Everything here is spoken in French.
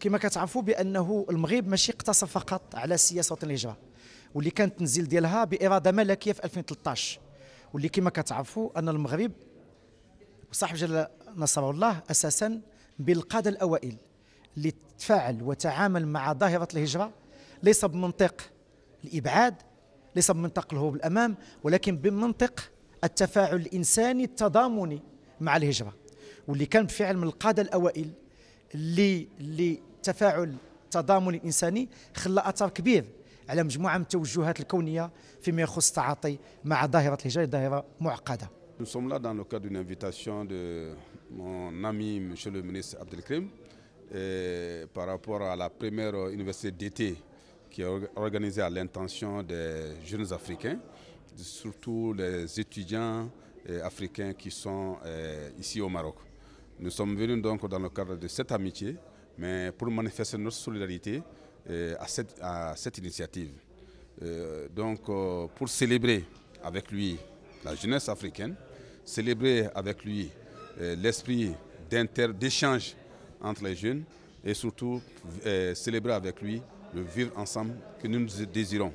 كما كتعرفوا بانه المغرب ماشي اقتصر فقط على سياسه وطن الهجره واللي كان التنزيل ديالها باراده ملكيه في 2013 واللي كما كتعرفوا ان المغرب وصاحب جلال نصر الله اساسا بالقاده الاوائل اللي تفاعل وتعامل مع ظاهره الهجره ليس بمنطق الابعاد ليس بمنطق الهروب الامام ولكن بمنطق التفاعل الانساني التضامني مع الهجره واللي كان فعل من القاده الاوائل اللي اللي التضامن الانساني خلى اثر كبير على مجموعه من التوجهات الكونيه فيما يخص التعاطي مع ظاهره الهجره ظاهره معقده Nous sommes là dans le cadre d'une invitation de mon ami, M. le ministre Abdelkrim, par rapport à la première université d'été qui est organisée à l'intention des jeunes Africains, surtout les étudiants eh, africains qui sont eh, ici au Maroc. Nous sommes venus donc dans le cadre de cette amitié mais pour manifester notre solidarité euh, à cette, initiative. Euh, donc, euh, pour célébrer avec lui la jeunesse africaine, célébrer avec lui l'esprit d'échange entre les jeunes et surtout célébrer avec lui le vivre ensemble que nous désirons.